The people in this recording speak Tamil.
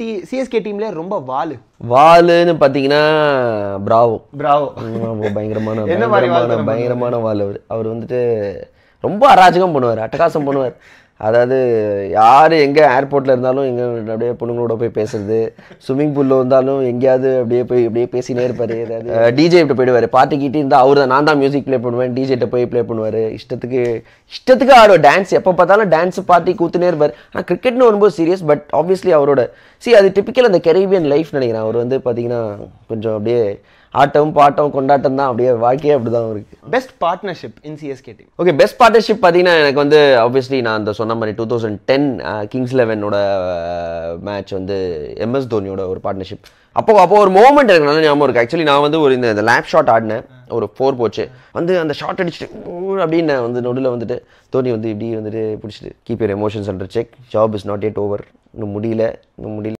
டி சிஎஸ்கே டீம்ல ரொம்ப வாலு வாலுன்னு பார்த்தீங்கன்னா பிராவோ பிராவோ பயங்கரமான பயங்கரமான பயங்கரமான வால் அவர் அவர் வந்துட்டு ரொம்ப அராஜகம் பண்ணுவார் அட்டகாசம் பண்ணுவார் அதாவது யார் எங்கே ஏர்போர்ட்டில் இருந்தாலும் எங்கே அப்படியே பொண்ணுங்களோட போய் பேசுறது ஸ்விம்மிங் பூலில் இருந்தாலும் எங்கேயாவது அப்படியே போய் அப்படியே பேசினே இருப்பார் ஏதாவது டிஜே கிட்ட போயிடுவார் பாட்டு கிட்டே இருந்தால் அவர் தான் நான் தான் மியூசிக் ப்ளே பண்ணுவேன் டிஜேட்ட போய் ப்ளே பண்ணுவார் இஷ்டத்துக்கு இஷ்டத்துக்கு ஆடுவார் டான்ஸ் எப்போ பார்த்தாலும் டான்ஸ் பார்ட்டி கூத்துனே இருப்பார் ஆனால் கிரிக்கெட்னு வரும்போது சீரியஸ் பட் ஆப்வியஸ்லி அவரோட சி அது டிப்பிக்கல் அந்த கெரீபியன் லைஃப் நினைக்கிறேன் அவர் வந்து பார்த்திங்கன்னா கொஞ்சம் அப்படியே ஆட்டம் பாட்டம் கொண்டாட்டம் தான் அப்படியே வாழ்க்கையே அப்படி தான் அவருக்கு best partnership in CSK team okay best partnership பார்த்தீங்கன்னா எனக்கு வந்து ஆப்வியஸ்லி நான் அந்த சொன்ன மாதிரி டூ தௌசண்ட் டென் கிங்ஸ் லெவனோட மேட்ச் வந்து எம்எஸ் தோனியோட ஒரு பார்ட்னர்ஷிப் அப்போ அப்போ ஒரு மூமெண்ட் எனக்கு நல்ல ஞாபகம் இருக்குது ஆக்சுவலி நான் வந்து ஒரு இந்த லேப் ஷாட் ஆடினேன் ஒரு ஃபோர் போச்சு வந்து அந்த ஷாட் அடிச்சுட்டு அப்படின்னு வந்து நடுவில் வந்துட்டு தோனி வந்து இப்படி வந்துட்டு பிடிச்சிட்டு keep your emotions under check job is not yet over இன்னும் முடியல இன்னும் முடியல